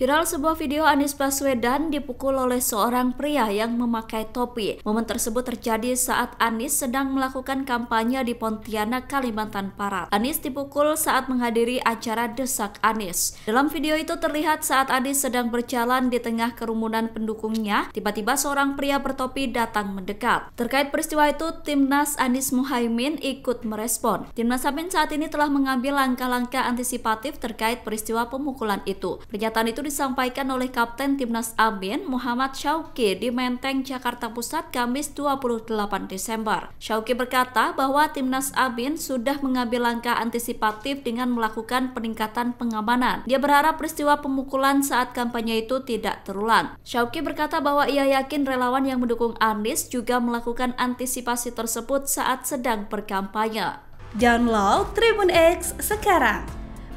Viral sebuah video Anies Baswedan dipukul oleh seorang pria yang memakai topi. Momen tersebut terjadi saat Anies sedang melakukan kampanye di Pontianak, Kalimantan Barat. Anies dipukul saat menghadiri acara Desak Anies. Dalam video itu terlihat saat Anies sedang berjalan di tengah kerumunan pendukungnya, tiba-tiba seorang pria bertopi datang mendekat. Terkait peristiwa itu, Timnas Anies Muhaimin ikut merespon. Timnas Amin saat ini telah mengambil langkah-langkah antisipatif terkait peristiwa pemukulan itu. Pernyataan itu disampaikan oleh Kapten Timnas Amin Muhammad Syauki di Menteng, Jakarta Pusat, Kamis 28 Desember. Syauki berkata bahwa Timnas Amin sudah mengambil langkah antisipatif dengan melakukan peningkatan pengamanan. Dia berharap peristiwa pemukulan saat kampanye itu tidak terulang. Syauki berkata bahwa ia yakin relawan yang mendukung Anies juga melakukan antisipasi tersebut saat sedang berkampanye. Download Tribun X sekarang